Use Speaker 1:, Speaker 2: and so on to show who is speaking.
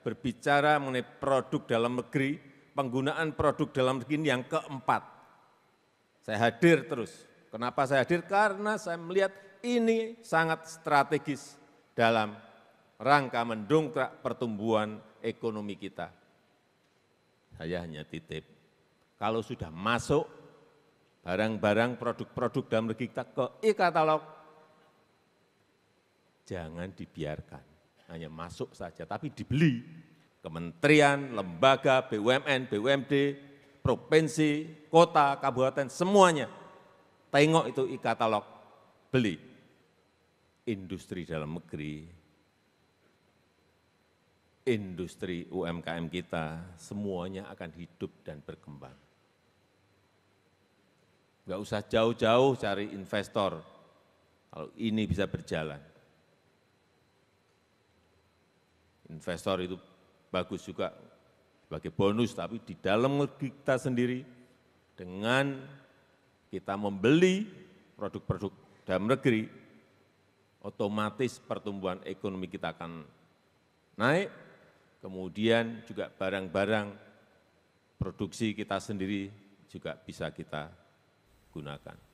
Speaker 1: berbicara mengenai produk dalam negeri, penggunaan produk dalam negeri yang keempat. Saya hadir terus. Kenapa saya hadir? Karena saya melihat ini sangat strategis dalam rangka mendongkrak pertumbuhan ekonomi kita. Saya hanya titip, kalau sudah masuk barang-barang produk-produk dalam negeri kita ke e-katalog, jangan dibiarkan hanya masuk saja, tapi dibeli. Kementerian, lembaga, BUMN, BUMD, provinsi, kota, kabupaten, semuanya. Tengok itu e-katalog, beli. Industri dalam negeri, industri UMKM kita, semuanya akan hidup dan berkembang. Enggak usah jauh-jauh cari investor, kalau ini bisa berjalan. investor itu bagus juga sebagai bonus, tapi di dalam kita sendiri dengan kita membeli produk-produk dalam negeri, otomatis pertumbuhan ekonomi kita akan naik, kemudian juga barang-barang produksi kita sendiri juga bisa kita gunakan.